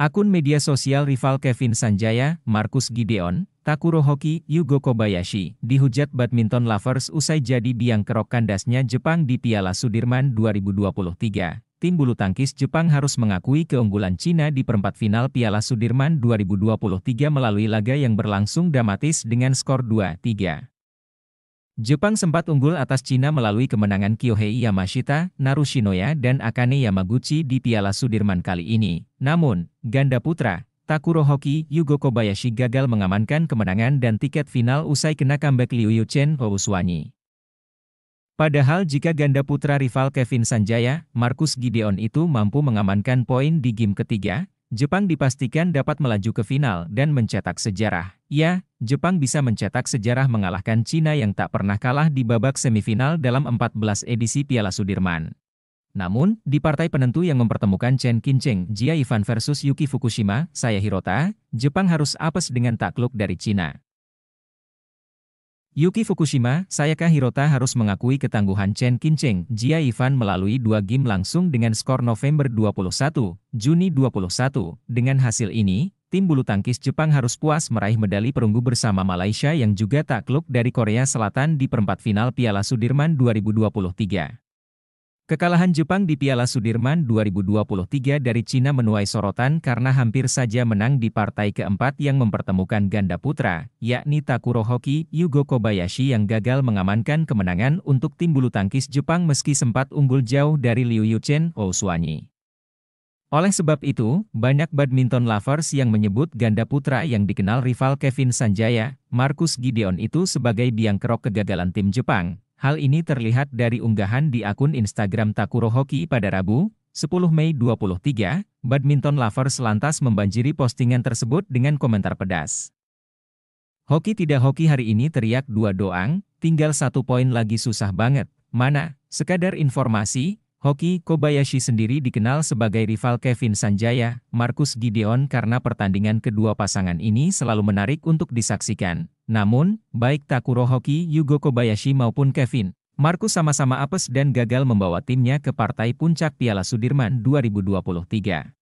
Akun media sosial rival Kevin Sanjaya, Markus Gideon, Takuro Hoki, Yugo Kobayashi, dihujat badminton lovers usai jadi biang kerok kandasnya Jepang di Piala Sudirman 2023. Tim bulu tangkis Jepang harus mengakui keunggulan Cina di perempat final Piala Sudirman 2023 melalui laga yang berlangsung dramatis dengan skor 2-3. Jepang sempat unggul atas Cina melalui kemenangan Kyohei Yamashita, Narushinoya dan Akane Yamaguchi di Piala Sudirman kali ini. Namun, ganda putra, Takuro Hoki Yugo Kobayashi gagal mengamankan kemenangan dan tiket final usai kena comeback Liu Yuchen Houswanyi. Padahal jika ganda putra rival Kevin Sanjaya, Markus Gideon itu mampu mengamankan poin di game ketiga, Jepang dipastikan dapat melaju ke final dan mencetak sejarah. Ya, Jepang bisa mencetak sejarah mengalahkan Cina yang tak pernah kalah di babak semifinal dalam 14 edisi Piala Sudirman. Namun, di partai penentu yang mempertemukan Chen Qincheng, Jia Ivan versus Yuki Fukushima, saya Hirota, Jepang harus apes dengan takluk dari Cina. Yuki Fukushima, Sayaka Hirota harus mengakui ketangguhan Chen Kinceng, Jia Ivan melalui dua game langsung dengan skor November 21, Juni 21. Dengan hasil ini, tim bulu tangkis Jepang harus puas meraih medali perunggu bersama Malaysia yang juga takluk dari Korea Selatan di perempat final Piala Sudirman 2023. Kekalahan Jepang di Piala Sudirman 2023 dari Cina menuai sorotan karena hampir saja menang di partai keempat yang mempertemukan ganda putra, yakni Takuro Hoki Yugo Kobayashi yang gagal mengamankan kemenangan untuk tim bulu tangkis Jepang meski sempat unggul jauh dari Liu Yuchen Ousuanyi. Oleh sebab itu, banyak badminton lovers yang menyebut ganda putra yang dikenal rival Kevin Sanjaya, Markus Gideon itu sebagai biang kerok kegagalan tim Jepang, Hal ini terlihat dari unggahan di akun Instagram Takuro Hoki pada Rabu, 10 Mei 23, badminton lovers lantas membanjiri postingan tersebut dengan komentar pedas. Hoki tidak hoki hari ini teriak dua doang, tinggal satu poin lagi susah banget. Mana, sekadar informasi, Hoki Kobayashi sendiri dikenal sebagai rival Kevin Sanjaya, Marcus Gideon karena pertandingan kedua pasangan ini selalu menarik untuk disaksikan. Namun, baik Takuro Hoki Yugo Kobayashi maupun Kevin, Marcus sama-sama apes dan gagal membawa timnya ke partai puncak Piala Sudirman 2023.